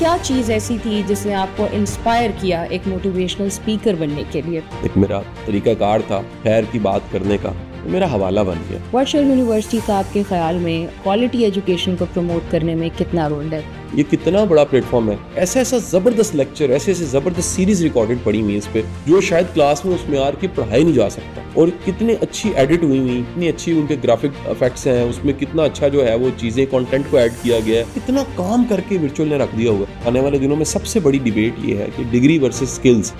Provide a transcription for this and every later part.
क्या चीज़ ऐसी थी जिसने आपको इंस्पायर किया एक मोटिवेशनल स्पीकर बनने के लिए एक मेरा तरीका कार था खैर की बात करने का मेरा हवाला बन गया वर्चुअल यूनिवर्सिटी का आपके ख्याल में क्वालिटी एजुकेशन को प्रमोट करने में कितना रोल है ये कितना बड़ा प्लेटफॉर्म है ऐसा ऐसा जबरदस्त लेक्चर ऐसे ऐसे जबरदस्त सीरीज रिकॉर्डेड पड़ी हुई इस पे जो शायद क्लास में उसमें आर के पढ़ाया नहीं जा सकता और कितने अच्छी एडिट हुई हुई इतनी अच्छी उनके ग्राफिक इफेक्ट्स हैं उसमें कितना अच्छा जो है वो चीजें कंटेंट को ऐड किया गया है कितना काम करके वर्चुअल ने रख दिया हुआ आने वाले दिनों में सबसे बड़ी डिबेट ये है कि डिग्री वर्सेज स्किल्स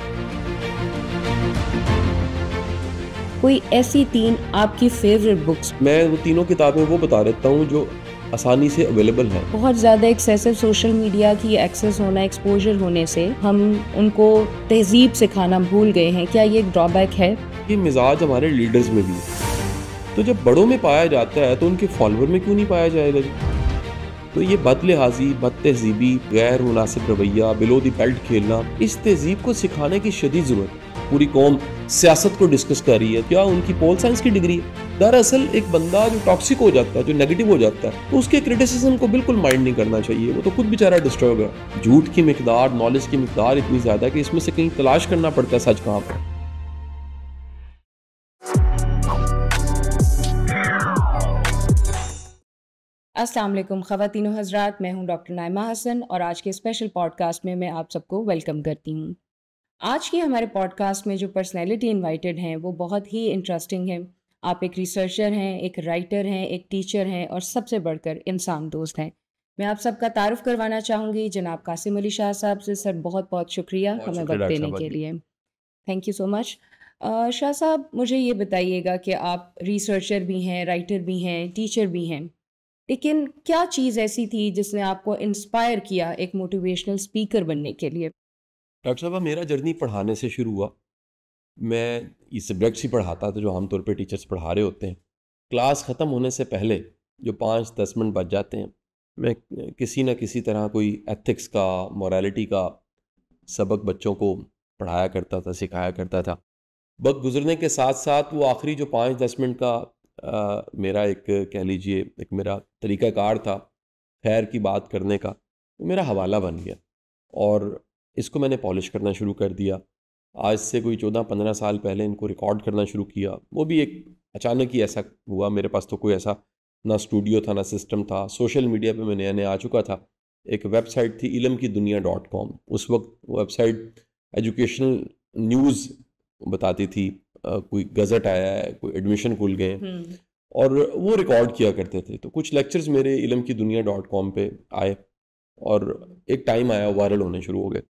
कोई ऐसी तीन आपकी फेवरेट बुक्स मैं वो तीनों किताबें वो बता देता हूँ जो आसानी से अवेलेबल है बहुत ज़्यादा एक्सेसिव सोशल मीडिया की एक्सेस होना एक्सपोजर होने से हम उनको तहजीब सिखाना भूल गए हैं क्या ये एक ड्रॉबैक है ये मिजाज हमारे लीडर्स में भी है तो जब बड़ों में पाया जाता है तो उनके फॉलोअर में क्यों नहीं पाया जाएगा जी तो ये बद लिहाजी बद तहजीबी गैर मुनासिब रवैया बिलो दी बेल्ट खेलना इस तहजीब को सिखाने की शदी ज़रूरत पूरी कौम सियासत को डिस्कस कर रही है क्या उनकी पोल साइंस की डिग्री है दरअसल एक बंदा जो टॉक्सिक हो जाता है जो नेगेटिव हो जाता है तो उसके क्रिटिसिज्म को बिल्कुल माइंड नहीं करना चाहिए वो तो खुद बेचारा डिस्टर्ब है झूठ की मकदार नॉलेज की मकदार इतनी ज़्यादा कि इसमें से कहीं तलाश करना पड़ता है सच कहाँ पर असलम ख़वान हजरात मैं हूं डॉक्टर नायमा हसन और आज के स्पेशल पॉडकास्ट में मैं आप सबको वेलकम करती हूं आज के हमारे पॉडकास्ट में जो पर्सनैलिटी इन्वाइटेड हैं वो बहुत ही इंटरेस्टिंग है आप एक रिसर्चर हैं एक राइटर हैं एक टीचर हैं और सबसे बढ़कर इंसान दोस्त हैं मैं आप सबका तारुफ करवाना चाहूँगी जनाब कासिम अली शाह साहब से सर बहुत बहुत शुक्रिया बहुत हमें वक्त अच्छा देने के लिए thank you so much Shah साहब मुझे ये बताइएगा कि आप रिसर्चर भी हैं राइटर भी हैं टीचर भी हैं लेकिन क्या चीज़ ऐसी थी जिसने आपको इंस्पायर किया एक मोटिवेशनल स्पीकर बनने के लिए डॉक्टर साहब मेरा जर्नी पढ़ाने से शुरू हुआ मैं ये सब्जेक्ट्स ही पढ़ाता था जो आमतौर पर टीचर्स पढ़ा रहे होते हैं क्लास ख़त्म होने से पहले जो पाँच दस मिनट बच जाते हैं मैं किसी न किसी तरह कोई एथिक्स का मॉरालिटी का सबक बच्चों को पढ़ाया करता था सिखाया करता था वक्त गुजरने के साथ साथ वो आखिरी जो पाँच दस मिनट का आ, मेरा एक कह लीजिए एक मेरा तरीक़ाकार था खैर की बात करने का मेरा हवाला बन गया और इसको मैंने पॉलिश करना शुरू कर दिया आज से कोई चौदह पंद्रह साल पहले इनको रिकॉर्ड करना शुरू किया वो भी एक अचानक ही ऐसा हुआ मेरे पास तो कोई ऐसा ना स्टूडियो था ना सिस्टम था सोशल मीडिया पे मैं नया नया आ चुका था एक वेबसाइट थी इलम की दुनिया डॉट कॉम उस वक्त वेबसाइट एजुकेशनल न्यूज़ बताती थी आ, कोई गज़ट आया है कोई एडमिशन खुल गए हम्म। और वो रिकॉर्ड किया करते थे तो कुछ लेक्चर्स मेरे इलम की दुनिया डॉट कॉम पर आए और एक टाइम आया वायरल होने शुरू हो गए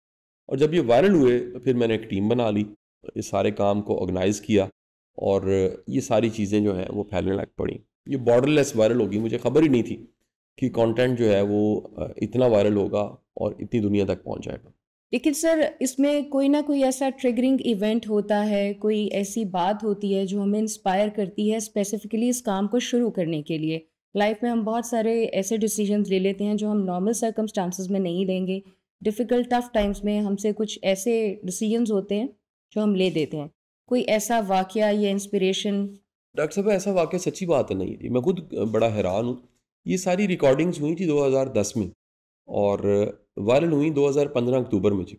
और जब ये वायरल हुए तो फिर मैंने एक टीम बना ली इस सारे काम को ऑर्गेनाइज़ किया और ये सारी चीज़ें जो हैं वो फैलने लग पड़ी ये बॉर्डरलेस वायरल होगी मुझे खबर ही नहीं थी कि कंटेंट जो है वो इतना वायरल होगा और इतनी दुनिया तक पहुंच जाएगा लेकिन सर इसमें कोई ना कोई ऐसा ट्रिगरिंग इवेंट होता है कोई ऐसी बात होती है जो हमें इंस्पायर करती है स्पेसिफिकली इस काम को शुरू करने के लिए लाइफ में हम बहुत सारे ऐसे डिसीजन ले लेते हैं जो हम नॉर्मल सर्कमस्टांसिस में नहीं लेंगे डिफ़िकल्ट टफ टाइम्स में हमसे कुछ ऐसे डिसीजंस होते हैं जो हम ले देते हैं कोई ऐसा वाक़ या इंस्पिरेशन डॉक्टर साहब ऐसा वाक़ सच्ची बात नहीं थी मैं खुद बड़ा हैरान हूँ ये सारी रिकॉर्डिंग्स हुई थी 2010 में और वायरल हुई 2015 अक्टूबर में जी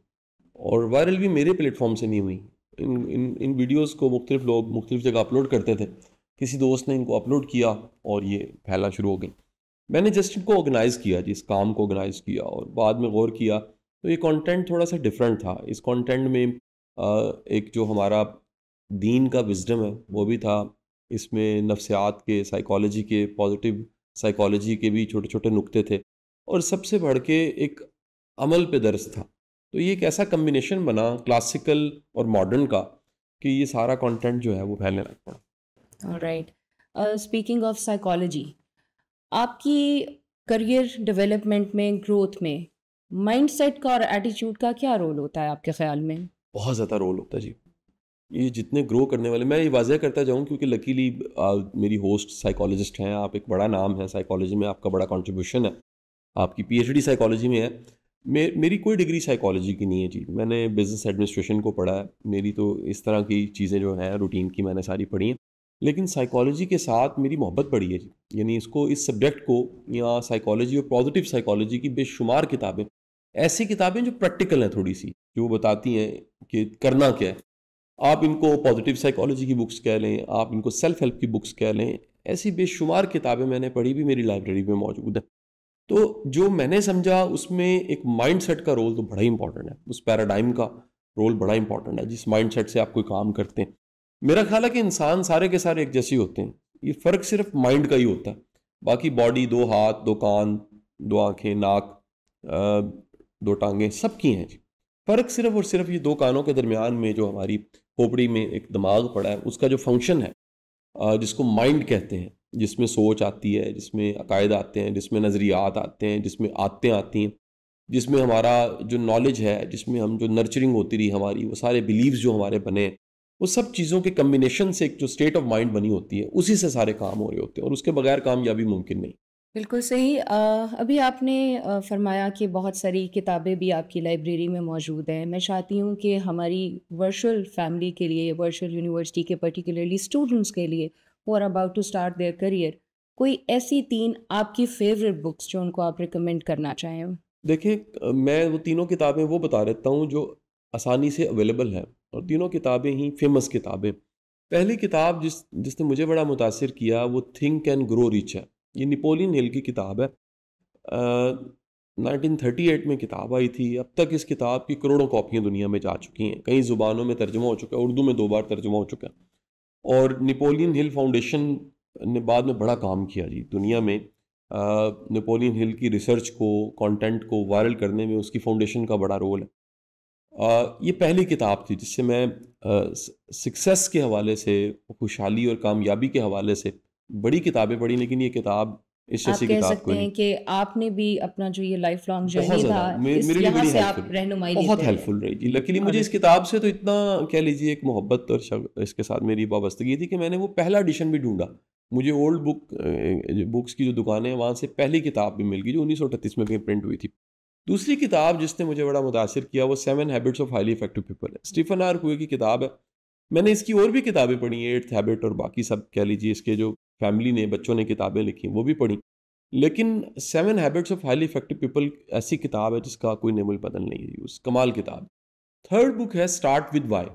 और वायरल भी मेरे प्लेटफॉर्म से नहीं हुई इन इन इन वीडियोस को मुख्तलिफ लोग मुख्तलिफ जगह अपलोड करते थे किसी दोस्त ने इनको अपलोड किया और ये फैलना शुरू हो गई मैंने जस्ट इनको ऑर्गेनाइज़ किया जिस काम को ऑर्गेनाइज़ किया और बाद में गौर किया तो ये कंटेंट थोड़ा सा डिफरेंट था इस कंटेंट में एक जो हमारा दीन का विजडम है वो भी था इसमें नफ्सियात के साइकोलॉजी के पॉजिटिव साइकोलॉजी के भी छोटे छोटे नुक्ते थे और सबसे बढ़ के एक अमल पे दर्ज था तो ये एक ऐसा कम्बिनेशन बना क्लासिकल और मॉडर्न का कि ये सारा कंटेंट जो है वो फैलने लग पड़ा राइट स्पीकिंग ऑफ साइकोलॉजी आपकी करियर डेवलपमेंट में ग्रोथ में माइंडसेट का और एटीट्यूड का क्या रोल होता है आपके ख्याल में बहुत ज़्यादा रोल होता है जी ये जितने ग्रो करने वाले मैं ये वाजह करता जाऊँ क्योंकि लकीली मेरी होस्ट साइकोलॉजिस्ट हैं आप एक बड़ा नाम है साइकोलॉजी में आपका बड़ा कॉन्ट्रीब्यूशन है आपकी पी साइकोलॉजी में है मे, मेरी कोई डिग्री साइकोलॉजी की नहीं है जी मैंने बिज़नेस एडमिनिस्ट्रेशन को पढ़ा है मेरी तो इस तरह की चीज़ें जो हैं रूटीन की मैंने सारी पढ़ी हैं लेकिन साइकोलॉजी के साथ मेरी मोहब्बत बढ़ी है जी यानी इसको इस सब्जेक्ट को या साइकोलॉजी और पॉजिटिव साइकोलॉजी की बेशुमार किताबें ऐसी किताबें जो प्रैक्टिकल हैं थोड़ी सी जो बताती हैं कि करना क्या है आप इनको पॉजिटिव साइकोलॉजी की बुक्स कह लें आप इनको सेल्फ हेल्प की बुक्स कह लें ऐसी बेशुमार किताबें मैंने पढ़ी भी मेरी लाइब्रेरी में मौजूद हैं तो जो मैंने समझा उसमें एक माइंड सेट का रोल तो बड़ा ही इंपॉर्टेंट है उस पैराडाइम का रोल बड़ा इंपॉर्टेंट है जिस माइंड सेट से आप कोई काम करते हैं मेरा ख्याल है कि इंसान सारे के सारे एक जैसे ही होते हैं ये फ़र्क सिर्फ माइंड का ही होता है बाकी बॉडी दो हाथ दो कान दो आँखें नाक दो टांगें की हैं फ़र्क सिर्फ और सिर्फ ये दो कानों के दरमियान में जो हमारी खोपड़ी में एक दिमाग पड़ा है उसका जो फंक्शन है जिसको माइंड कहते हैं जिसमें सोच आती है जिसमें अकायद आते हैं जिसमें नज़रियात आते हैं जिसमें आते आती हैं जिसमें हमारा जो नॉलेज है जिसमें हम जो नर्चरिंग होती रही हमारी वो सारे बिलीव्स जो हमारे बने वो सब चीज़ों के कम्बिनेशन से एक जो स्टेट ऑफ माइंड बनी होती है उसी से सारे काम हो रहे होते हैं और उसके बगैर कामयाबी मुमकिन नहीं बिल्कुल सही अभी आपने फरमाया कि बहुत सारी किताबें भी आपकी लाइब्रेरी में मौजूद हैं मैं चाहती हूँ कि हमारी वर्चुअल फैमिली के लिए वर्चुअल यूनिवर्सिटी के पर्टिकुलरली स्टूडेंट्स के लिए who are about to start their career कोई ऐसी तीन आपकी फेवरेट बुक्स जो उनको आप रिकमेंड करना चाहें देखिए मैं वो तीनों किताबें वो बता देता हूँ जो आसानी से अवेलेबल हैं और तीनों किताबें ही फेमस किताबें पहली किताब जिस जिसने मुझे बड़ा मुतासर किया वो थिंक एंड ग्रो रिच है ये निपोलियन हिल की किताब है नाइनटीन थर्टी एट में किताब आई थी अब तक इस किताब की करोड़ों कापियाँ दुनिया में जा चुकी हैं कई ज़ुबानों में तर्जुमा हो चुका है उर्दू में दो बार तर्जुमा हो चुका है और निपोलियन हिल फाउंडेशन ने बाद में बड़ा काम किया जी दुनिया में नपोलियन हिल की रिसर्च को कंटेंट को वायरल करने में उसकी फाउंडेशन का बड़ा रोल है ये पहली किताब थी जिससे मैं सक्सेस के हवाले से खुशहाली और कामयाबी के हवाले से बड़ी किताबें पढ़ी लेकिन ये किताब इस आप कह सकते हैं कि आपने भी अपना जो ये लाइफ लॉन्ग जर्नी था मेरे लिए बड़ी हेल्पफुल बहुत हेल्पफुल रही थी लकीली मुझे इस किताब से तो इतना कह लीजिए एक मोहब्बत और इसके साथ मेरी वाबस्तगी थी कि मैंने वो पहला एडिशन भी ढूंढा मुझे ओल्ड बुक बुक्स की जो दुकानें हैं वहाँ से पहली किताब भी मिल गई जो उन्नीस में कहीं प्रिंट हुई थी दूसरी किताब जिसने मुझे बड़ा मुतासर किया वो seven habits of highly effective people है स्टीफन आर हुए की किताब है मैंने इसकी और भी किताबें पढ़ी हैं एट्थ हैबिट और बाकी सब कह लीजिए इसके जो फैमिली ने बच्चों ने किताबें लिखी वो भी पढ़ी लेकिन seven habits of highly effective people ऐसी किताब है जिसका कोई नेमुल बदल नहीं है उस कमाल किताब थर्ड बुक है स्टार्ट विद वाई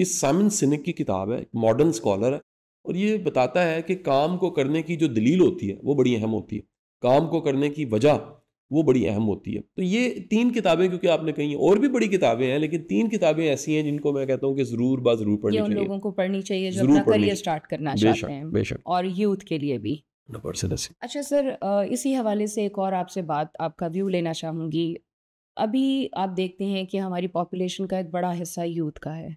ये साइमन सिनिक की किताब है मॉडर्न स्कॉलर है और ये बताता है कि काम को करने की जो दलील होती है वो बड़ी अहम होती है काम को करने की वजह वो बड़ी अहम होती है तो ये तीन किताबें क्योंकि आपने कही हैं और भी बड़ी किताबें हैं लेकिन तीन किताबें ऐसी हैं जिनको मैं कहता हूँ कि जरूर बा जरूर पढ़नी चाहिए लोगों को पढ़नी चाहिए जो अपना करियर स्टार्ट करना चाहते हैं बेशक और यूथ के लिए भी अच्छा सर इसी हवाले से एक और आपसे बात आपका व्यू लेना चाहूँगी अभी आप देखते हैं कि हमारी पॉपुलेशन का एक बड़ा हिस्सा यूथ का है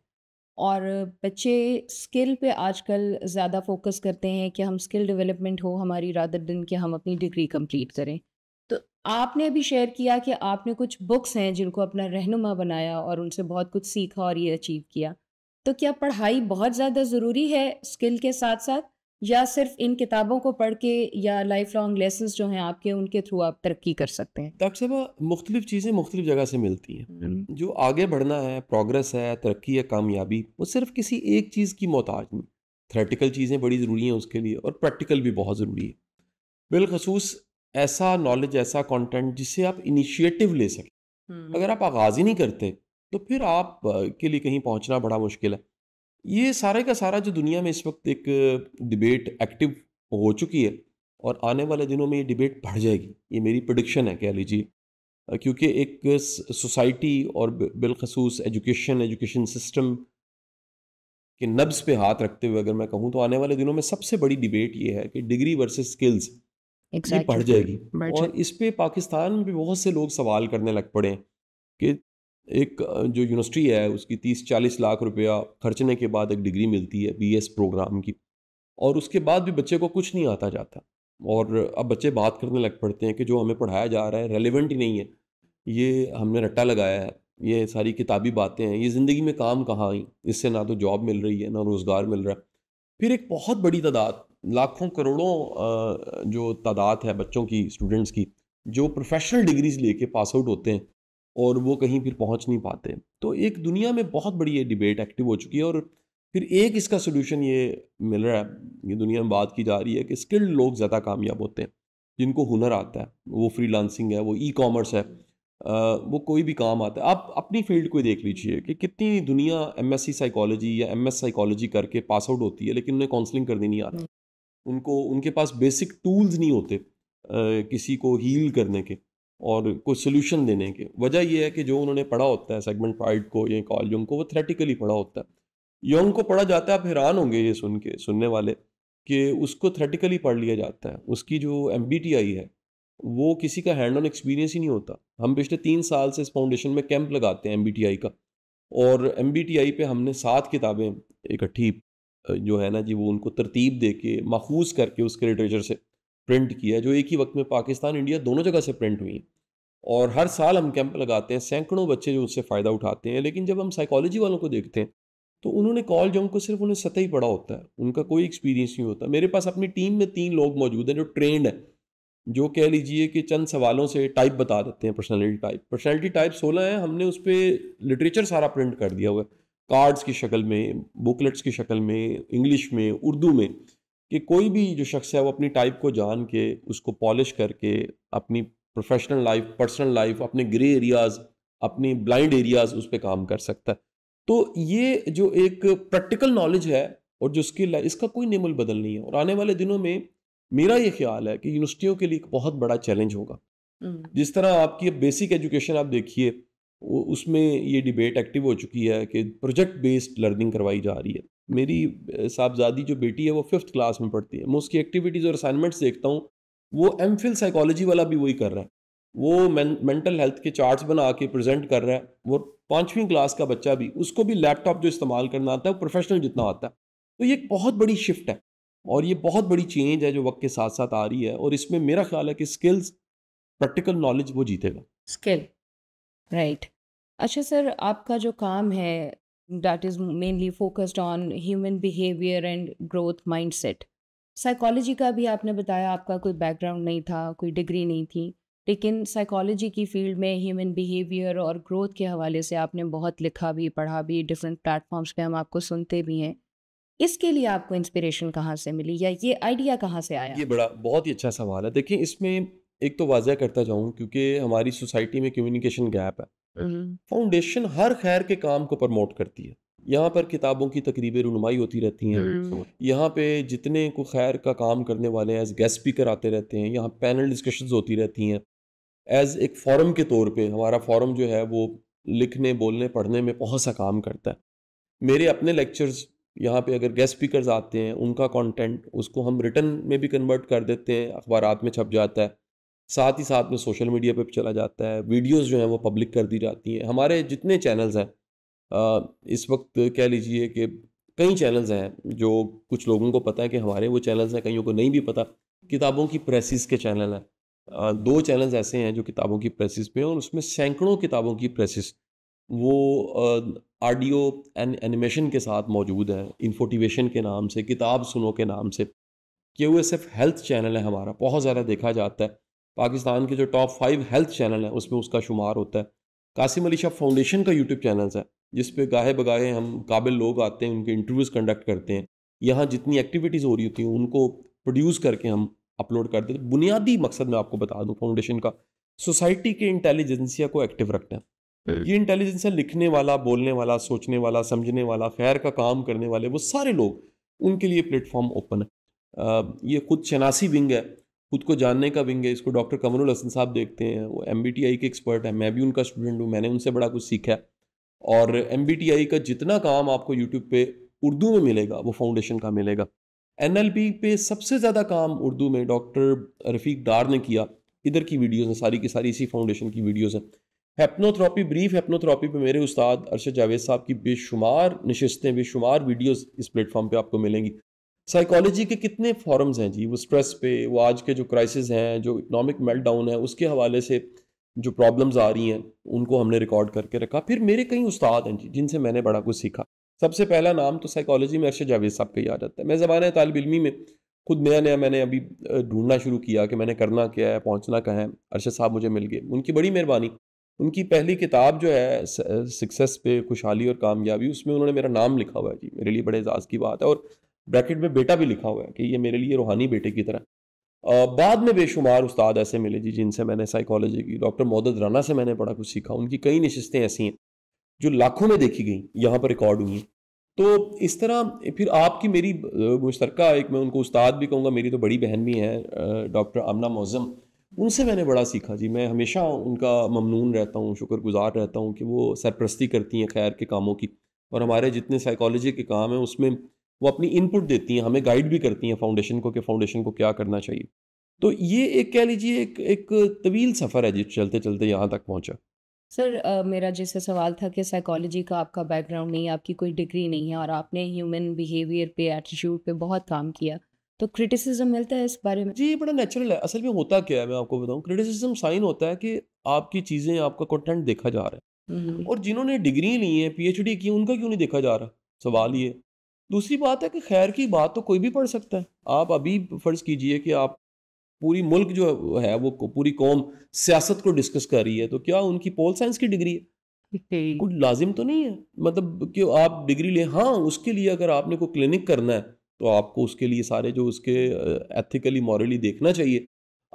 और बच्चे स्किल पे आजकल ज़्यादा फोकस करते हैं कि हम स्किल डेवलपमेंट हो हमारी रादर दिन कि हम अपनी डिग्री कंप्लीट करें तो आपने अभी शेयर किया कि आपने कुछ बुक्स हैं जिनको अपना रहनुमा बनाया और उनसे बहुत कुछ सीखा और ये अचीव किया तो क्या पढ़ाई बहुत ज़्यादा ज़रूरी है स्किल के साथ साथ या सिर्फ इन किताबों को पढ़ के या लाइफ लॉन्ग लेसन जो हैं आपके उनके थ्रू आप तरक्की कर सकते हैं डॉक्टर साहबा मुख्तलिफ चीज़ें मुख्तलिफ जगह से मिलती हैं हम्म। जो आगे बढ़ना है प्रोग्रेस है तरक्की है कामयाबी वो सिर्फ किसी एक चीज़ की मोहताज नहीं थ्रेटिकल चीज़ें बड़ी ज़रूरी हैं उसके लिए और प्रैक्टिकल भी बहुत ज़रूरी है बिलखसूस ऐसा नॉलेज ऐसा कंटेंट जिसे आप इनिशिएटिव ले सकें हम्म। अगर आप आगाज़ ही नहीं करते तो फिर आप के लिए कहीं पहुंचना बड़ा मुश्किल है ये सारे का सारा जो दुनिया में इस वक्त एक डिबेट एक्टिव हो चुकी है और आने वाले दिनों में ये डिबेट बढ़ जाएगी ये मेरी प्रडिक्शन है कह लीजिए क्योंकि एक सोसाइटी और बिलखसूस एजुकेशन एजुकेशन सिस्टम के नब्स पे हाथ रखते हुए अगर मैं कहूँ तो आने वाले दिनों में सबसे बड़ी डिबेट ये है कि डिग्री वर्सेस स्किल्स exactly. ये बढ़ जाएगी बढ़ और इस पर पाकिस्तान में भी बहुत से लोग सवाल करने लग पड़े कि एक जो यूनिवर्सिटी है उसकी तीस चालीस लाख रुपया खर्चने के बाद एक डिग्री मिलती है बी एस प्रोग्राम की और उसके बाद भी बच्चे को कुछ नहीं आता जाता और अब बच्चे बात करने लग पड़ते हैं कि जो हमें पढ़ाया जा रहा है रेलिवेंट ही नहीं है ये हमने रट्टा लगाया है ये सारी किताबी बातें हैं ये ज़िंदगी में काम कहाँ आई इससे ना तो जॉब मिल रही है ना रोज़गार मिल रहा है फिर एक बहुत बड़ी तादाद लाखों करोड़ों जो तादाद है बच्चों की स्टूडेंट्स की जो प्रोफेशनल डिग्रीज लेके पास आउट होते हैं और वो कहीं फिर पहुंच नहीं पाते तो एक दुनिया में बहुत बड़ी ये डिबेट एक्टिव हो चुकी है और फिर एक इसका सोल्यूशन ये मिल रहा है ये दुनिया में बात की जा रही है कि स्किल्ड लोग ज़्यादा कामयाब होते हैं जिनको हुनर आता है वो फ्री लांसिंग है वो ई कॉमर्स है वो कोई भी काम आता है आप अपनी फील्ड को देख लीजिए कि कितनी दुनिया एम एस सी साइकोलॉजी या एम एस साइकोलॉजी करके पास आउट होती है लेकिन उन्हें काउंसलिंग करनी नहीं आती उनको उनके पास बेसिक टूल्स नहीं होते किसी को हील करने के और कोई सोल्यूशन देने के वजह यह है कि जो उन्होंने पढ़ा होता है सेगमेंट फाइड को या कॉल को वो थ्रेटिकली पढ़ा होता है यंग को पढ़ा जाता है आप हैरान होंगे ये सुन के सुनने वाले कि उसको थ्रेटिकली पढ़ लिया जाता है उसकी जो एम है वो किसी का हैंड ऑन एक्सपीरियंस ही नहीं होता हम पिछले तीन साल से इस फाउंडेशन में कैंप लगाते हैं एम का और एम पे हमने सात किताबें इकट्ठी जो है ना जी वो उनको तरतीब दे के माखूज करके उसके लिटरेचर से प्रिंट किया जो एक ही वक्त में पाकिस्तान इंडिया दोनों जगह से प्रिंट हुई और हर साल हम कैंप लगाते हैं सैकड़ों बच्चे जो उससे फ़ायदा उठाते हैं लेकिन जब हम साइकोलॉजी वालों को देखते हैं तो उन्होंने कॉल जंग को सिर्फ उन्हें सतह ही पढ़ा होता है उनका कोई एक्सपीरियंस नहीं होता मेरे पास अपनी टीम में तीन लोग मौजूद हैं जो ट्रेंड हैं जो कह लीजिए कि चंद सवालों से टाइप बता देते हैं पर्सनैलिटी टाइप पर्सनैलिटी टाइप सोलह है हमने उस पर लिटरेचर सारा प्रिंट कर दिया हुआ है कार्ड्स की शक्ल में बुकलेट्स की शक्ल में इंग्लिश में उर्दू में कि कोई भी जो शख्स है वो अपनी टाइप को जान के उसको पॉलिश करके अपनी प्रोफेशनल लाइफ पर्सनल लाइफ अपने ग्रे एरियाज़ अपनी ब्लाइंड एरियाज़ उस पर काम कर सकता है तो ये जो एक प्रैक्टिकल नॉलेज है और जो स्किल है इसका कोई नेमल बदल नहीं है और आने वाले दिनों में मेरा ये ख्याल है कि यूनिवर्सिटियों के लिए एक बहुत बड़ा चैलेंज होगा हम्म। जिस तरह आपकी बेसिक एजुकेशन आप देखिए उसमें ये डिबेट एक्टिव हो चुकी है कि प्रोजेक्ट बेस्ड लर्निंग करवाई जा रही है मेरी साहबजादी जो बेटी है वो फिफ्थ क्लास में पढ़ती है मैं उसकी एक्टिविटीज़ और असाइनमेंट्स देखता हूँ वो एम फिल साइकोलॉजी वाला भी वही कर रहा है वो मेंटल हेल्थ के चार्ट्स बना के प्रेजेंट कर रहा है वो पाँचवीं क्लास का बच्चा भी उसको भी लैपटॉप जो इस्तेमाल करना आता है वो प्रोफेशनल जितना आता है तो ये एक बहुत बड़ी शिफ्ट है और ये बहुत बड़ी चेंज है जो वक्त के साथ साथ आ रही है और इसमें मेरा ख्याल है कि स्किल्स प्रैक्टिकल नॉलेज वो जीतेगा स्किल राइट अच्छा सर आपका जो काम है is mainly focused on human behaviour and growth mindset psychology का भी आपने बताया आपका कोई बैकग्राउंड नहीं था कोई डिग्री नहीं थी लेकिन साइकोलॉजी की फील्ड में ह्यूमन बिहेवियर और ग्रोथ के हवाले से आपने बहुत लिखा भी पढ़ा भी डिफरेंट प्लेटफॉर्म्स पे हम आपको सुनते भी हैं इसके लिए आपको इंस्पिरेशन कहाँ से मिली या ये आइडिया कहाँ से आया ये बड़ा बहुत ही अच्छा सवाल है देखिए इसमें एक तो वाजह करता जाऊँ क्योंकि हमारी सोसाइटी में कम्युनिकेशन गैप है हम्म। फाउंडेशन हर खैर के काम को प्रमोट करती है यहाँ पर किताबों की तकरीबें रुनमाई होती रहती हैं हम्म। यहाँ पे जितने को खैर का काम करने वाले हैं एज गेस्ट स्पीकर आते रहते हैं यहाँ पैनल डिस्कशंस होती रहती हैं एज एक फॉरम के तौर पे हमारा फॉरम जो है वो लिखने बोलने पढ़ने में बहुत सा काम करता है मेरे अपने लेक्चर्स यहाँ पे अगर गेस्ट स्पीकर आते हैं उनका कंटेंट उसको हम रिटर्न में भी कन्वर्ट कर देते हैं अखबार में छप जाता है साथ ही साथ में सोशल मीडिया पे चला जाता है वीडियोस जो हैं वो पब्लिक कर दी जाती हैं हमारे जितने चैनल्स हैं इस वक्त कह लीजिए कि कई चैनल्स हैं जो कुछ लोगों को पता है कि हमारे वो चैनल्स हैं कईयों को नहीं भी पता किताबों की प्रेसिस के चैनल हैं दो चैनल्स ऐसे हैं जो किताबों की प्रेसिस पे हैं और उसमें सैकड़ों किताबों की प्रेसिस वो ऑडियो एंड एनिमेशन के साथ मौजूद है इन्फोटिवेशन के नाम से किताब सुनो के नाम से के यू सिर्फ हेल्थ चैनल है हमारा बहुत ज़्यादा देखा जाता है पाकिस्तान के जो टॉप फाइव हेल्थ चैनल हैं उसमें उसका शुमार होता है कासिम अली शाह फाउंडेशन का यूट्यूब चैनल है जिस पे गाहे बगाहे हम काबिल लोग आते हैं उनके इंटरव्यूज़ कंडक्ट करते हैं यहाँ जितनी एक्टिविटीज़ हो रही होती हैं उनको प्रोड्यूस करके हम अपलोड करते हैं बुनियादी मकसद मैं आपको बता दूँ फाउंडेशन का सोसाइटी के इंटेलिजेंसिया को एक्टिव रखना है ये इंटेलिजेंसिया लिखने वाला बोलने वाला सोचने वाला समझने वाला खैर का काम करने वाले वो सारे लोग उनके लिए प्लेटफॉर्म ओपन है ये खुद शनासी विंग है खुद को जानने का विंग है इसको डॉक्टर कमरुल हसन साहब देखते हैं वो एम के एक्सपर्ट हैं मैं भी उनका स्टूडेंट हूँ मैंने उनसे बड़ा कुछ सीखा है और एम का जितना काम आपको यूट्यूब पे उर्दू में मिलेगा वो फाउंडेशन का मिलेगा एन पे सबसे ज़्यादा काम उर्दू में डॉक्टर रफ़ीक डार ने किया इधर की वीडियोज़ हैं सारी की सारी इसी फाउंडेशन की वीडियोज़ हैं हेप्नोथेरापी ब्रीफ हेप्नोथेरापी पे मेरे उस्ताद अरशद जावेद साहब की बेशुमार नशस्तें बेशुमार वीडियोस इस प्लेटफॉर्म पे आपको मिलेंगी साइकोलॉजी के कितने फॉरम्स हैं जी वो स्ट्रेस पे वो आज के जो क्राइसिस हैं जो इकोनॉमिक मेल्टडाउन है उसके हवाले से जो प्रॉब्लम्स आ रही हैं उनको हमने रिकॉर्ड करके रखा फिर मेरे कई उस्ताद हैं जी जिनसे मैंने बड़ा कुछ सीखा सबसे पहला नाम तो साइकोलॉजी में अरशद जावेद साहब का ही आ जाता है मैं ज़बान तालब इलमी में खुद नया नया मैंने अभी ढूंढना शुरू किया कि मैंने करना क्या है पहुँचना कहाँ है अरशद साहब मुझे मिल गए उनकी बड़ी मेहरबानी उनकी पहली किताब जो है सक्सेस पे खुशहाली और कामयाबी उसमें उन्होंने मेरा नाम लिखा हुआ है जी मेरे लिए बड़े एजाज़ की बात है और ब्रैकेट में बेटा भी लिखा हुआ है कि ये मेरे लिए रूहानी बेटे की तरह बाद में बेशुमार उस्ताद ऐसे मिले जी जिनसे मैंने साइकोलॉजी की डॉक्टर मोहद राना से मैंने बड़ा कुछ सीखा उनकी कई नशस्तें ऐसी हैं जो लाखों में देखी गई यहाँ पर रिकॉर्ड हुई तो इस तरह फिर आपकी मेरी मुश्तरका एक मैं उनको उस्ताद भी कहूँगा मेरी तो बड़ी बहन भी हैं डॉक्टर आमना मौज़म उनसे मैंने बड़ा सीखा जी मैं हमेशा उनका ममनून रहता हूँ शुक्रगुजार रहता हूँ कि वो सरप्रस्ती करती हैं खैर के कामों की और हमारे जितने साइकोलॉजी के काम हैं उसमें वो अपनी इनपुट देती हैं हमें गाइड भी करती हैं फाउंडेशन को कि फाउंडेशन को क्या करना चाहिए तो ये एक कह लीजिए एक एक तवील सफ़र है जी चलते चलते यहाँ तक पहुँचा सर आ, मेरा जैसे सवाल था कि साइकोलॉजी का आपका बैकग्राउंड नहीं है आपकी कोई डिग्री नहीं है और आपने ह्यूमन बिहेवियर पे एटीट्यूड पे बहुत काम किया तो क्रिटिसिज्म मिलता है इस बारे में जी बड़ा नेचुरल है असल में होता क्या है मैं आपको बताऊँ क्रिटिसिज्म साइन होता है कि आपकी चीज़ें आपका कंटेंट देखा जा रहा है हम्म। और जिन्होंने डिग्री ली है पी की उनका क्यों नहीं देखा जा रहा सवाल ये दूसरी बात है कि खैर की बात तो कोई भी पढ़ सकता है आप अभी फ़र्ज़ कीजिए कि आप पूरी मुल्क जो है वो पूरी कौम सियासत को डिस्कस कर रही है तो क्या उनकी पोल साइंस की डिग्री है कुछ लाजिम तो नहीं है मतलब कि आप डिग्री लें हाँ उसके लिए अगर आपने कोई क्लिनिक करना है तो आपको उसके लिए सारे जो उसके एथिकली मॉरली देखना चाहिए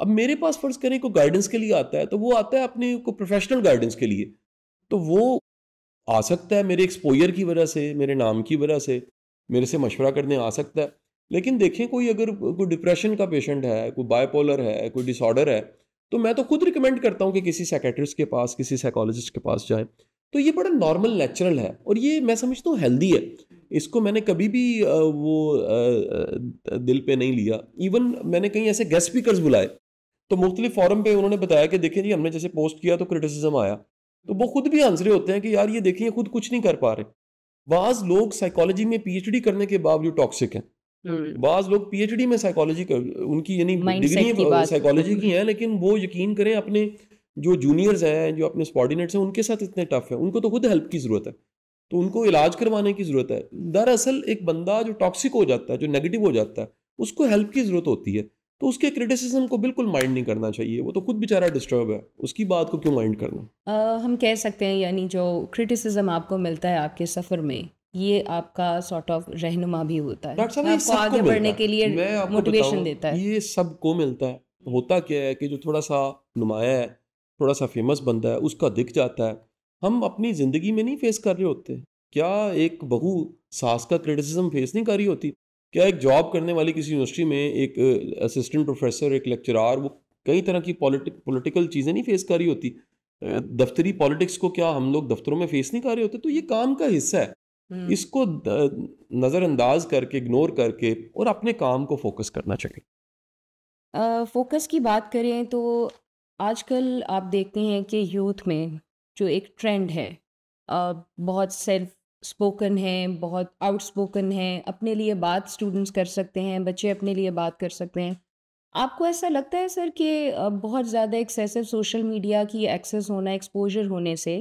अब मेरे पास फ़र्ज़ करें कोई गाइडेंस के लिए आता है तो वो आता है अपने को प्रोफेशनल गाइडेंस के लिए तो वो आ सकता है मेरे एक्सपोयर की वजह से मेरे नाम की वजह से मेरे से मशवरा करने आ सकता है लेकिन देखें कोई अगर कोई डिप्रेशन का पेशेंट है कोई बायपोलर है कोई डिसऑर्डर है तो मैं तो खुद रिकमेंड करता हूँ कि किसी साइकेट्रिस्ट के पास किसी साइकोलॉजिस्ट के पास जाए तो ये बड़ा नॉर्मल नेचुरल है और ये मैं समझता हूँ हेल्दी है इसको मैंने कभी भी वो दिल पे नहीं लिया इवन मैंने कहीं ऐसे गेस्ट स्पीकर्स बुलाए तो मुख्तलिफ फॉरम पे उन्होंने बताया कि देखिए जी हमने जैसे पोस्ट किया तो क्रिटिसिज्म आया तो वो खुद भी आंसरे होते हैं कि यार ये देखिए खुद कुछ नहीं कर पा रहे बाज लोग साइकोलॉजी में पीएचडी करने के बावजूद टॉक्सिक हैं हम्म। बाज लोग पीएचडी में साइकोलॉजी कर उनकी यानी डिग्री साइकोलॉजी की हम्म। है लेकिन वो यकीन करें अपने जो जूनियर्स हैं जो अपने सबॉर्डिनेट्स हैं उनके साथ इतने टफ हैं उनको तो खुद हेल्प की ज़रूरत है तो उनको इलाज करवाने की ज़रूरत है दरअसल एक बंदा जो टॉक्सिक हो जाता है जो नेगेटिव हो जाता है उसको हेल्प की ज़रूरत होती है तो उसके क्रिटिसिज्म को बिल्कुल माइंड नहीं करना चाहिए वो तो खुद बेचारा डिस्टर्ब है उसकी बात को क्यों माइंड करना आ, हम कह सकते हैं यानी जो क्रिटिसिज्म आपको मिलता है आपके सफ़र में ये आपका सॉर्ट ऑफ रहनुमा भी होता है आगे बढ़ने के लिए मोटिवेशन देता है ये सबको मिलता है होता क्या है कि जो थोड़ा सा नुमाया है थोड़ा सा फेमस बनता है उसका दिख जाता है हम अपनी ज़िंदगी में नहीं फेस कर रहे होते क्या एक बहू सास का क्रिटिसिज्म फेस नहीं कर रही होती क्या एक जॉब करने वाली किसी यूनिवर्सिटी में एक असिस्टेंट uh, प्रोफेसर एक लेक्चरार वो कई तरह की पॉलिटिक पॉलिटिकल चीज़ें नहीं फेस कर रही होती दफ्तरी पॉलिटिक्स को क्या हम लोग दफ्तरों में फेस नहीं कर रहे होते तो ये काम का हिस्सा है हम्म। इसको uh, नज़रअंदाज करके इग्नोर करके और अपने काम को फोकस करना चाहिए फोकस की बात करें तो आजकल आप देखते हैं कि यूथ में जो एक ट्रेंड है आ, बहुत सेल्फ स्पोकन हैं बहुत आउटस्पोकन हैं अपने लिए बात स्टूडेंट्स कर सकते हैं बच्चे अपने लिए बात कर सकते हैं आपको ऐसा लगता है सर कि बहुत ज़्यादा एक्सेसिव सोशल मीडिया की एक्सेस होना एक्सपोजर होने से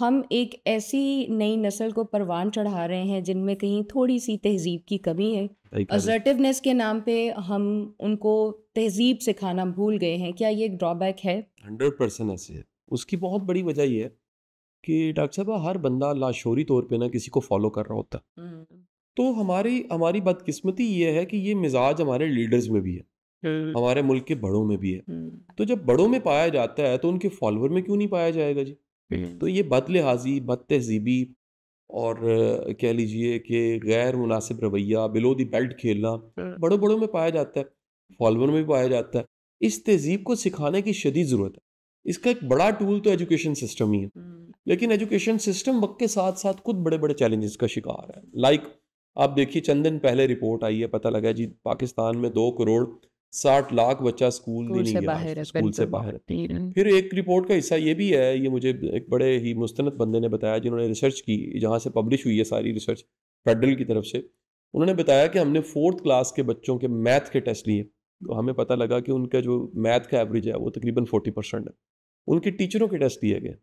हम एक ऐसी नई नस्ल को परवान चढ़ा रहे हैं जिनमें कहीं थोड़ी सी तहजीब की कमी है असर्टिवनेस के नाम पे हम उनको तहजीब सिखाना भूल गए हैं क्या ये एक ड्रॉबैक है हंड्रेड परसेंट ऐसे है उसकी बहुत बड़ी वजह ये है कि डॉक्टर साहब हर बंदा लाशोरी तौर पे ना किसी को फॉलो कर रहा होता हम्म। तो हमारी हमारी बदकिस्मती ये है कि ये मिजाज हमारे लीडर्स में भी है हमारे मुल्क के बड़ों में भी है हम्म। तो जब बड़ों में पाया जाता है तो उनके फॉलोअर में क्यों नहीं पाया जाएगा जी तो ये बद लिहाजी बद तहजीबी और कह लीजिए कि गैर मुनासिब रवैया बिलो दी बेल्ट खेलना बड़ों बड़ों में पाया जाता है फॉलोअर में भी पाया जाता है इस तहजीब को सिखाने की शदीद ज़रूरत है इसका एक बड़ा टूल तो एजुकेशन सिस्टम ही है हम्म। लेकिन एजुकेशन सिस्टम वक्त के साथ साथ खुद बड़े बड़े चैलेंजेस का शिकार है लाइक like, आप देखिए चंद दिन पहले रिपोर्ट आई है पता लगा जी पाकिस्तान में दो करोड़ साठ लाख बच्चा स्कूल नहीं गया स्कूल से बाहर फिर एक रिपोर्ट का हिस्सा ये भी है ये मुझे एक बड़े ही मुस्तनद बंदे ने बताया जिन्होंने रिसर्च की जहाँ से पब्लिश हुई है सारी रिसर्च फेडरल की तरफ से उन्होंने बताया कि हमने फोर्थ क्लास के बच्चों के मैथ के टेस्ट लिए तो हमें पता लगा कि उनका जो मैथ का एवरेज है वो तकरीबन फोर्टी परसेंट है उनके टीचरों के टेस्ट लिए गए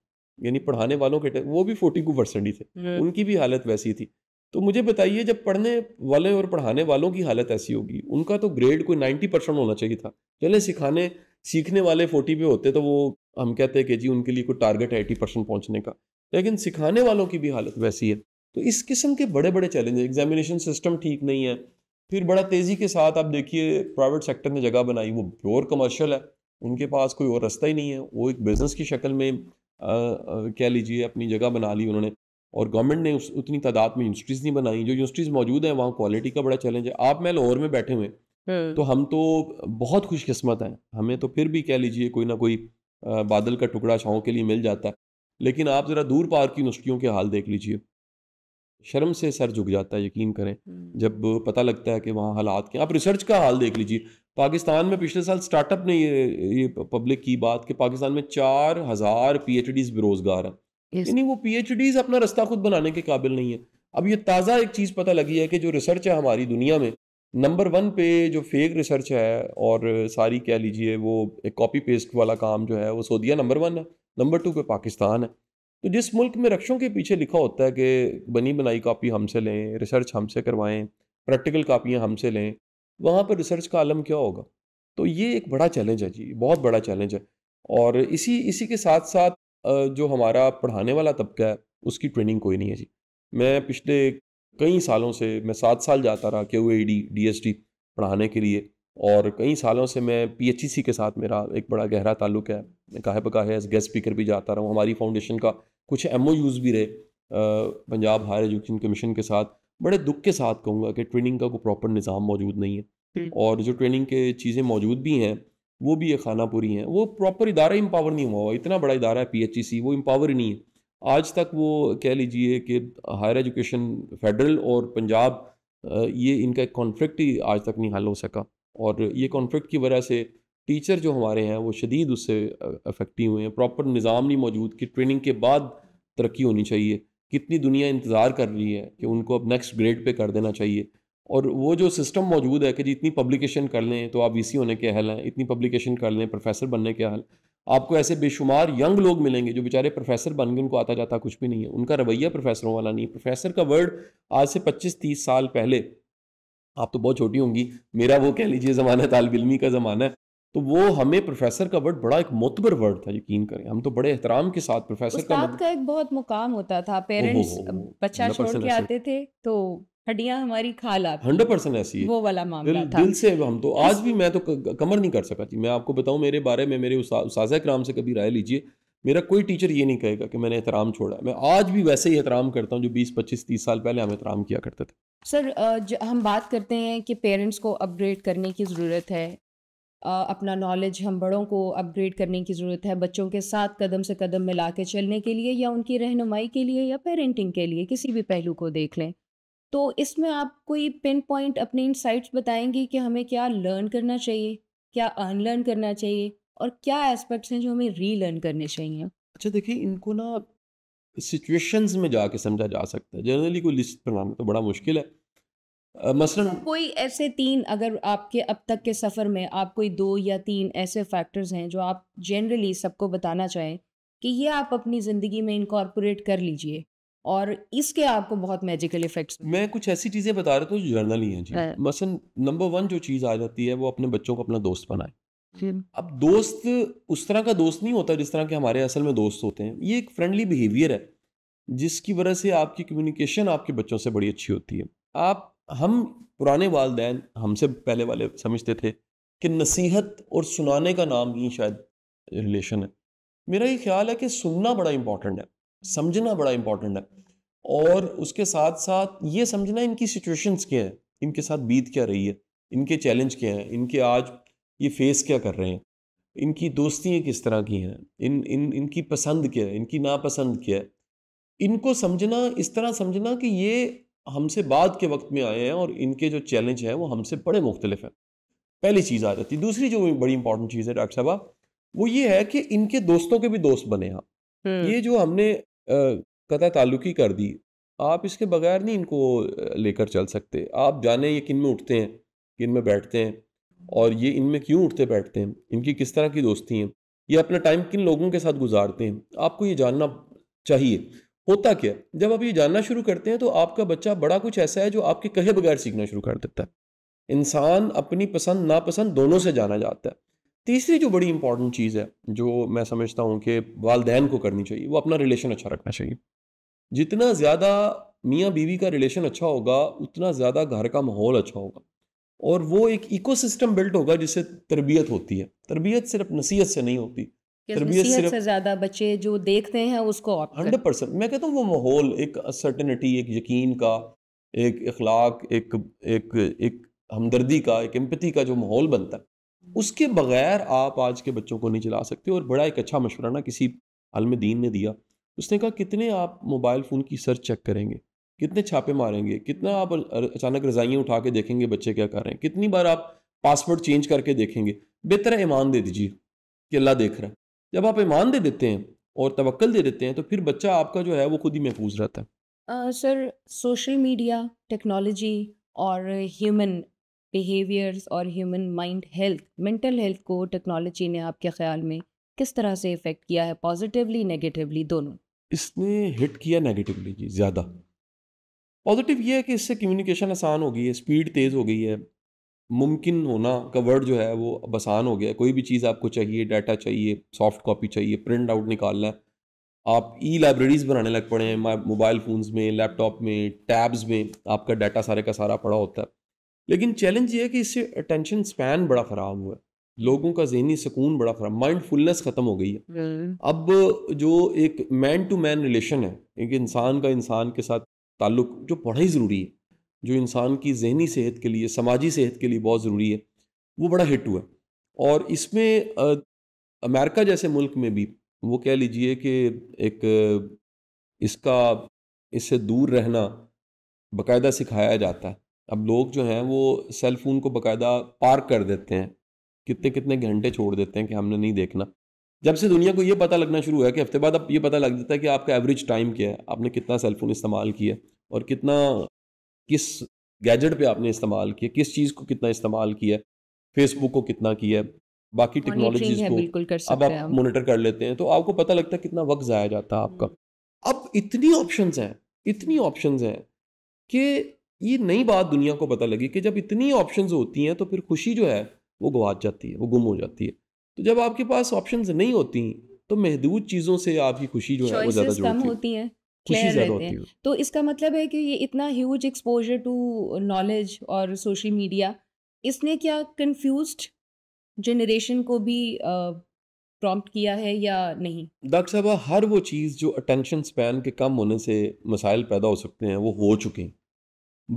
यानी पढ़ाने वालों के वो भी फोर्टी टू परसेंट ही थे हम्म। उनकी भी हालत वैसी थी तो मुझे बताइए जब पढ़ने वाले और पढ़ाने वालों की हालत ऐसी होगी उनका तो ग्रेड कोई नाइन्टी परसेंट होना चाहिए था चले सिखाने सीखने वाले फोर्टी पे होते तो वो हम कहते हैं कि जी उनके लिए कोई टारगेट है एटी परसेंट पहुँचने का लेकिन सिखाने वालों की भी हालत वैसी है तो इस किस्म के बड़े बड़े चैलेंज एग्जामिनेशन सिस्टम ठीक नहीं है फिर बड़ा तेज़ी के साथ आप देखिए प्राइवेट सेक्टर ने जगह बनाई वो प्योर कमर्शियल है उनके पास कोई और रास्ता ही नहीं है वो एक बिज़नेस की शक्ल में कह लीजिए अपनी जगह बना ली उन्होंने और गवर्नमेंट ने उस उतनी तादाद में यूनिवर्सिटीज़ नहीं बनाई जो यूनिवर्सिटीज़ मौजूद हैं वहाँ क्वालिटी का बड़ा चैलेंज है आप मैं लाहौर में बैठे हुए हम्म। तो हम तो बहुत खुशकस्मत हैं हमें तो फिर भी कह लीजिए कोई ना कोई बादल का टुकड़ा छाँव के लिए मिल जाता है लेकिन आप ज़रा दूर पार की यूनिवर्सिटियों के हाल देख लीजिए शर्म से सर झुक जाता है यकीन करें हम्म। जब पता लगता है कि वहाँ हालात के आप रिसर्च का हाल देख लीजिए पाकिस्तान में पिछले साल स्टार्टअप ने ये ये पब्लिक की बात कि पाकिस्तान में चार हज़ार पी एच डीज बेरोज़गार हैं यानी वो पी एच डीज अपना रास्ता खुद बनाने के काबिल नहीं है अब ये ताज़ा एक चीज़ पता लगी है कि जो रिसर्च है हमारी दुनिया में नंबर वन पे जो फेक रिसर्च है और सारी कह लीजिए वो एक कॉपी पेस्ट वाला काम जो है वो सऊदिया नंबर वन है नंबर टू पे पाकिस्तान है तो जिस मुल्क में रक्षों के पीछे लिखा होता है कि बनी बनाई कापी हमसे लें रिसर्च हमसे करवाएं प्रैक्टिकल कापियाँ हमसे लें वहाँ पर रिसर्च का आलम क्या होगा तो ये एक बड़ा चैलेंज है जी बहुत बड़ा चैलेंज है और इसी इसी के साथ साथ जो हमारा पढ़ाने वाला तबका है उसकी ट्रेनिंग कोई नहीं है जी मैं पिछले कई सालों से मैं सात साल जाता रहा के A D D S T पढ़ाने के लिए और कई सालों से मैं पी एच ई सी के साथ मेरा एक बड़ा गहरा ताल्लुक है मैं काहे पकाहे एज गेस्ट स्पीकर भी जाता रहा हूँ हमारी फाउंडेशन का कुछ एम ओ यूज़ भी रहे पंजाब हायर एजुकेशन कमीशन के साथ बड़े दुख के साथ कहूँगा कि ट्रेनिंग का कोई प्रॉपर निज़ाम मौजूद नहीं है और जो ट्रेनिंग के चीज़ें मौजूद भी हैं वो भी ये खानापुरी हैं वो प्रॉपर इदारा इम्पावर नहीं हुआ हुआ इतना बड़ा इदारा है पी वो इम्पावर ही नहीं है आज तक वो कह लीजिए कि हायर एजुकेशन फेडरल और पंजाब ये इनका एक कॉन्फ्लिक्ट ही आज तक नहीं हल हो सका और ये कॉन्फ्लिक्ट की वजह से टीचर जो हमारे हैं वो शदीद उससे अफेक्टिव हुए हैं प्रॉपर निज़ाम नहीं मौजूद कि ट्रेनिंग के बाद तरक्की होनी चाहिए कितनी दुनिया इंतज़ार कर रही है कि उनको अब नेक्स्ट ग्रेड पे कर देना चाहिए और वो जो सिस्टम मौजूद है कि जी इतनी पब्लिकेशन कर लें तो आप वीसी होने के अहल हैं इतनी पब्लिकेशन कर लें प्रोफेसर बनने के अहल आपको ऐसे बेशुमार यंग लोग मिलेंगे जो बेचारे प्रोफेसर बन गए उनको आता जाता कुछ भी नहीं है उनका रवैया प्रोफेसरों वाला नहीं प्रोफेसर का वर्ड आज से पच्चीस तीस साल पहले आप तो बहुत छोटी होंगी मेरा वो कह लीजिए ज़माना तालबिली का ज़माना है तो वो हमें प्रोफेसर का वर्ड बड़ा एक मोतबर वर्ड था यकीन करें हम तो बड़े एहतराम के साथ प्रोफेसर का मतलब का एक बहुत मुकाम होता था पेरेंट्स बच्चा छोड़ के आते थे तो हड्डियां हमारी खा लाती हंड्रेड परसेंट ऐसी वो वाला मामला दिल, था दिल से हम तो आज भी मैं तो कमर नहीं कर सका थी मैं आपको बताऊं मेरे बारे में मेरे उसाजा कराम से कभी राय लीजिए मेरा कोई टीचर ये नहीं कहेगा कि मैंने एहतराम छोड़ा मैं आज भी वैसे ही एहतराम करता हूँ जो बीस पच्चीस तीस साल पहले हम एहतराम किया करते थे सर हम बात करते हैं कि पेरेंट्स को अपग्रेड करने की ज़रूरत है अपना नॉलेज हम बड़ों को अपग्रेड करने की ज़रूरत है बच्चों के साथ कदम से कदम मिला के चलने के लिए या उनकी रहनुमाई के लिए या पेरेंटिंग के लिए किसी भी पहलू को देख लें तो इसमें आप कोई पिन पॉइंट अपने इनसाइट्स बताएंगी कि हमें क्या लर्न करना चाहिए क्या अनलर्न करना चाहिए और क्या एस्पेक्ट्स हैं जो हमें रीलर्न करने चाहिए अच्छा देखिए इनको ना सिचुएशंस में जाके समझा जा सकता है जनरली कोई लिस्ट बनाना तो बड़ा मुश्किल है मसलन तो कोई ऐसे तीन अगर आपके अब तक के सफ़र में आप कोई दो या तीन ऐसे फैक्टर्स हैं जो आप जनरली सबको बताना चाहें कि ये आप अपनी ज़िंदगी में इनकॉर्पोरेट कर लीजिए और इसके आपको बहुत मैजिकल इफेक्ट्स मैं कुछ ऐसी चीज़ें बता रहा था जो तो जर्नल ही हैं जी हाँ। मसलन नंबर वन जो चीज़ आ जाती है वो अपने बच्चों को अपना दोस्त बनाए अब दोस्त उस तरह का दोस्त नहीं होता जिस तरह के हमारे असल में दोस्त होते हैं ये एक फ्रेंडली बिहेवियर है जिसकी वजह से आपकी कम्युनिकेशन आपके बच्चों से बड़ी अच्छी होती है आप हम पुराने वालदेन हमसे पहले वाले समझते थे कि नसीहत और सुनाने का नाम ही शायद रिलेशन है मेरा ये ख्याल है कि सुनना बड़ा इम्पॉर्टेंट है समझना बड़ा इम्पॉर्टेंट है और उसके साथ साथ ये समझना इनकी सिचुएशंस क्या हैं इनके साथ बीत क्या रही है इनके चैलेंज क्या हैं इनके आज ये फेस क्या कर रहे हैं इनकी दोस्तियाँ किस तरह की हैं इन इन इनकी पसंद क्या है इनकी नापसंद क्या है इनको समझना इस तरह समझना कि ये हमसे बाद के वक्त में आए हैं और इनके जो चैलेंज हैं वो हमसे बड़े मुख्तलिफ हैं पहली चीज़ आ जाती है दूसरी जो बड़ी इंपॉर्टेंट चीज़ है डॉक्टर साहब वो ये है कि इनके दोस्तों के भी दोस्त बने आप हम्म। ये जो हमने कथा ताल्लुकी कर दी आप इसके बगैर नहीं इनको लेकर चल सकते आप जाने ये किन में उठते हैं किन में बैठते हैं और ये इनमें क्यों उठते बैठते हैं इनकी किस तरह की दोस्ती हैं ये अपना टाइम किन लोगों के साथ गुजारते हैं आपको ये जानना चाहिए होता क्या जब आप ये जानना शुरू करते हैं तो आपका बच्चा बड़ा कुछ ऐसा है जो आपके कहे बगैर सीखना शुरू कर देता है इंसान अपनी पसंद नापसंद दोनों से जाना जाता है तीसरी जो बड़ी इंपॉर्टेंट चीज़ है जो मैं समझता हूँ कि वालदेन को करनी चाहिए वो अपना रिलेशन अच्छा रखना चाहिए जितना ज़्यादा मियाँ बीवी का रिलेशन अच्छा होगा उतना ज़्यादा घर का माहौल अच्छा होगा और वो एक इकोसिस्टम बिल्ट होगा जिससे तरबियत होती है तरबियत सिर्फ नसीहत से नहीं होती से ज़्यादा बच्चे जो देखते हैं उसको हंड्रेड परसेंट मैं कहता हूँ वो माहौल एक सर्टनिटी एक यकीन का एक अखलाक एक एक एक हमदर्दी का एक एम्पति का जो माहौल बनता है हम्म। उसके बगैर आप आज के बच्चों को नहीं चला सकते और बड़ा एक अच्छा मशवरा ना किसी आलम दीन ने दिया उसने कहा कितने आप मोबाइल फ़ोन की सर्च चेक करेंगे कितने छापे मारेंगे कितना आप अचानक रजाइयाँ उठा के देखेंगे बच्चे क्या कर रहे हैं कितनी बार आप पासवर्ड चेंज करके देखेंगे बेहतर ईमान दे दीजिए कि अल्लाह देख रहा है जब आप ईमान दे देते हैं और तवक्ल दे देते हैं तो फिर बच्चा आपका जो है वो खुद ही महफूज रहता है सर सोशल मीडिया टेक्नोलॉजी और ह्यूमन बिहेवियर्स और human mind health mental health को टेक्नोलॉजी ने आपके ख्याल में किस तरह से इफ़ेक्ट किया है पॉजिटिवली नेगेटिवली दोनों इसने हिट किया नेगेटिवली जी ज़्यादा पॉजिटिव ये है कि इससे कम्युनिकेशन आसान हो गई है स्पीड तेज़ हो गई है मुमकिन होना का वर्ड जो है वो अब आसान हो गया कोई भी चीज़ आपको चाहिए डाटा चाहिए सॉफ्ट कॉपी चाहिए प्रिंट आउट निकालना है आप ई लाइब्रेरीज़ बनाने लग पड़े हैं मोबाइल फ़ोन्स में लैपटॉप में टैब्स में आपका डाटा सारे का सारा पड़ा होता है लेकिन चैलेंज ये है कि इससे अटेंशन स्पैन बड़ा ख़राब हुआ है लोगों का जहनी सुकून बड़ा ख़राब माइंडफुलनेस ख़त्म हो गई है हम्म। अब जो एक मैन टू मैन रिलेशन है एक इंसान का इंसान के साथ ताल्लुक जो बड़ा ही ज़रूरी है जो इंसान की जहनी सेहत के लिए समाजी सेहत के लिए बहुत ज़रूरी है वो बड़ा हिट हुआ और इसमें अमेरिका जैसे मुल्क में भी वो कह लीजिए कि एक इसका इससे दूर रहना बाकायदा सिखाया जाता है अब लोग जो हैं वो सेल फोन को बाकायदा पार कर देते हैं कितने कितने घंटे छोड़ देते हैं कि हमने नहीं देखना जब से दुनिया को ये पता लगना शुरू हुआ कि हफ्ते बाद अब ये पता लग जाता है कि आपका एवरेज टाइम क्या है आपने कितना सेल फोन इस्तेमाल किया और कितना किस गैजेट पे आपने इस्तेमाल किया किस चीज़ को कितना इस्तेमाल किया फेसबुक को कितना किया बाकी टेक्नोलॉजी को अब आप मोनिटर कर लेते हैं तो आपको पता लगता है कितना वक्त ज़ाया जाता है आपका हम्म। अब इतनी ऑप्शन हैं इतनी ऑप्शन हैं कि ये नई बात दुनिया को पता लगी कि जब इतनी ऑप्शन होती हैं तो फिर खुशी जो है वो गवाच जाती है वो गुम हो जाती है तो जब आपके पास ऑप्शन नहीं होती तो महदूद चीज़ों से आपकी खुशी जो है वो ज़्यादा जुड़ती है खुशी क्लियर ज्यादा रहते होती हैं है तो इसका मतलब है कि ये इतना ह्यूज एक्सपोजर टू नॉलेज और सोशल मीडिया इसने क्या कंफ्यूज्ड जनरेशन को भी प्रॉम्प्ट किया है या नहीं डॉक्टर साहब हर वो चीज़ जो अटेंशन स्पैन के कम होने से मसाइल पैदा हो सकते हैं वो हो चुके हैं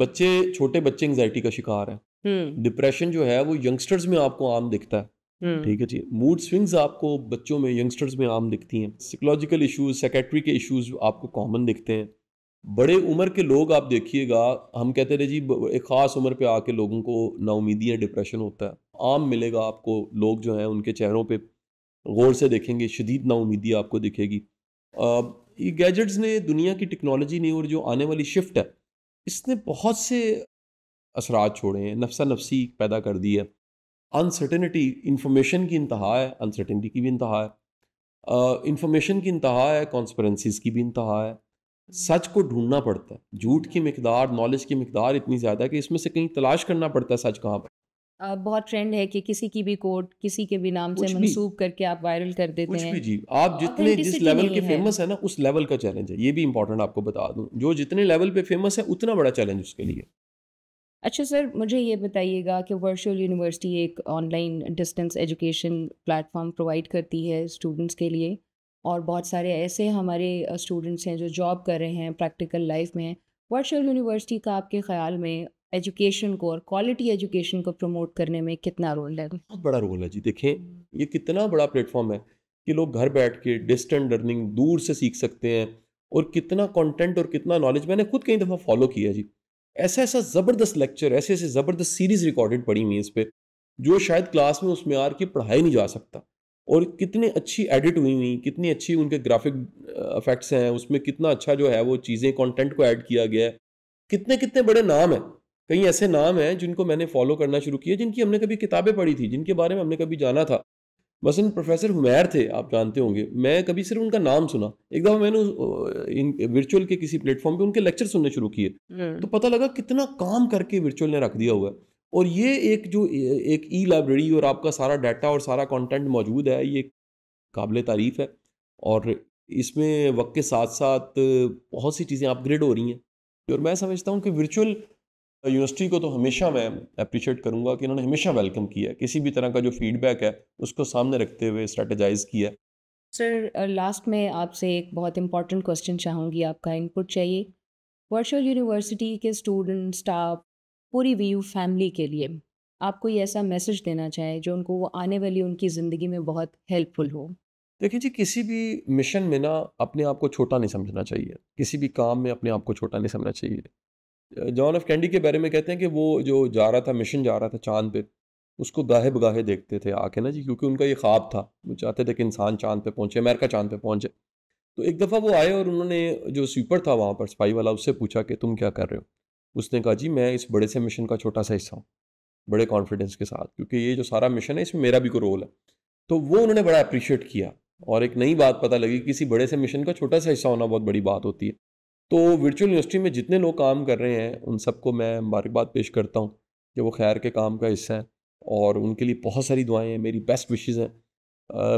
बच्चे छोटे बच्चे एंगजाइटी का शिकार हैं डिप्रेशन हम्म। जो है वो यंगस्टर्स में आपको आम दिखता है हम्म। ठीक है जी मूड स्विंग्स आपको बच्चों में यंगस्टर्स में आम दिखती हैं साइकोलॉजिकल इश्यूज सेकेटरी के इश्यूज आपको कॉमन दिखते हैं बड़े उम्र के लोग आप देखिएगा हम कहते रहे जी एक ख़ास उम्र पे आके लोगों को नाउमीदी या डिप्रेशन होता है आम मिलेगा आपको लोग जो हैं उनके चेहरों पे गौर से देखेंगे शदीद नाउमीदी आपको दिखेगी ये गैजेट्स ने दुनिया की टेक्नोलॉजी ने और जो आने वाली शिफ्ट है इसने बहुत से असरा छोड़े हैं नफसा नफसी पैदा कर दी है अनसर्टेनिटी इन्फॉर्मेशन की इंतहा है अनसर्टेनिटी की भी इंतहा है इन्फॉर्मेशन की इंतहा है कॉन्सपरेंसीज की भी इंतहा है सच को ढूंढना पड़ता है झूठ की मकदार नॉलेज की मकदार इतनी ज़्यादा है कि इसमें से कहीं तलाश करना पड़ता है सच कहाँ पर बहुत ट्रेंड है कि किसी की भी कोट किसी के भी नाम से मनसूब करके आप वायरल कर देते कुछ हैं भी जी आप जितने जिस लेवल के फेमस है ना उस लेवल का चैलेंज है ये भी इंपॉर्टेंट आपको बता दूं जो जितने लेवल पे फेमस है उतना बड़ा चैलेंज उसके लिए अच्छा सर मुझे ये बताइएगा कि वर्चुअल यूनिवर्सिटी एक online distance education platform provide करती है स्टूडेंट्स के लिए और बहुत सारे ऐसे हमारे स्टूडेंट्स हैं जो जॉब कर रहे हैं प्रैक्टिकल लाइफ में वर्चुअल यूनिवर्सिटी का आपके ख्याल में एजुकेशन को और क्वालिटी एजुकेशन को प्रमोट करने में कितना रोल है बहुत बड़ा रोल है जी देखें ये कितना बड़ा प्लेटफॉर्म है कि लोग घर बैठ के डिस्टेंट लर्निंग दूर से सीख सकते हैं और कितना कंटेंट और कितना नॉलेज मैंने खुद कई दफ़ा फॉलो किया जी ऐसा ऐसा ज़बरदस्त लेक्चर ऐसे ऐसे ज़बरदस्त सीरीज़ रिकॉर्डेड पड़ी हुई इस पर जो शायद क्लास में उस मैार की पढ़ाई नहीं जा सकता और कितनी अच्छी एडिट हुई हुई कितनी अच्छी उनके ग्राफिक इफेक्ट्स हैं उसमें कितना अच्छा जो है वो चीज़ें कंटेंट को ऐड किया गया है कितने कितने बड़े नाम हैं कई ऐसे नाम हैं जिनको मैंने फॉलो करना शुरू किया जिनकी हमने कभी किताबें पढ़ी थी जिनके बारे में हमने कभी जाना था मसलन प्रोफेसर हुमैर थे आप जानते होंगे मैं कभी सिर्फ उनका नाम सुना एक दफ़ा मैंने वर्चुअल के किसी प्लेटफॉर्म पे उनके लेक्चर सुनने शुरू किए हम्म। तो पता लगा कितना काम करके वर्चुअल ने रख दिया हुआ है और ये एक जो एक ई लाइब्रेरी और आपका सारा डाटा और सारा कंटेंट मौजूद है ये काबिल तारीफ़ है और इसमें वक्त के साथ साथ बहुत सी चीज़ें अपग्रेड हो रही हैं और मैं समझता हूँ कि वर्चुअल यूनिवर्सिटी तो को तो हमेशा मैं अप्रिशिएट करूँगा कि इन्होंने हमेशा वेलकम किया है किसी भी तरह का जो फीडबैक है उसको सामने रखते हुए स्ट्रेटेजाइज किया सर लास्ट में आपसे एक बहुत इंपॉर्टेंट क्वेश्चन चाहूँगी आपका इनपुट चाहिए वर्चुअल यूनिवर्सिटी के स्टूडेंट स्टाफ पूरी वी फैमिली के लिए आपको ये ऐसा मैसेज देना चाहे जो उनको वो आने वाली उनकी ज़िंदगी में बहुत हेल्पफुल हो देखिए जी किसी भी मिशन में ना अपने आप को छोटा नहीं समझना चाहिए किसी भी काम में अपने आप को छोटा नहीं समझना चाहिए जॉन ऑफ कैंडी के बारे में कहते हैं कि वो जो जा रहा था मिशन जा रहा था चांद पे उसको गाहे बगाहे देखते थे आके ना जी क्योंकि उनका ये ख्वाब था वो चाहते थे कि इंसान चांद पे पहुंचे अमेरिका चांद पे पहुंचे तो एक दफ़ा वो आए और उन्होंने जो स्वीपर था वहाँ पर सफाई वाला उससे पूछा कि तुम क्या कर रहे हो उसने कहा जी मैं इस बड़े से मिशन का छोटा सा हिस्सा हूँ बड़े कॉन्फिडेंस के साथ क्योंकि ये जो सारा मिशन है इसमें मेरा भी कोई रोल है तो वो उन्होंने बड़ा अप्रिशिएट किया और एक नई बात पता लगी किसी बड़े से मिशन का छोटा सा हिस्सा होना बहुत बड़ी बात होती है तो वर्चुअल यूनिवर्सिटी में जितने लोग काम कर रहे हैं उन सबको मैं मुबारकबाद पेश करता हूँ कि वो खैर के काम का हिस्सा है और उनके लिए बहुत सारी दुआएं हैं मेरी बेस्ट विशेज़ हैं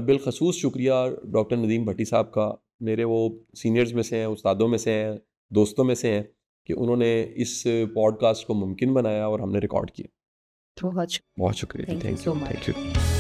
बिलखसूस शुक्रिया डॉक्टर नदीम भट्टी साहब का मेरे वो सीनियर्स में से हैं उस्तादों में से हैं दोस्तों में से हैं कि उन्होंने इस पॉडकास्ट को मुमकिन बनाया और हमने रिकॉर्ड किया बहुत शुक्रिया थैंक यू थैंक यू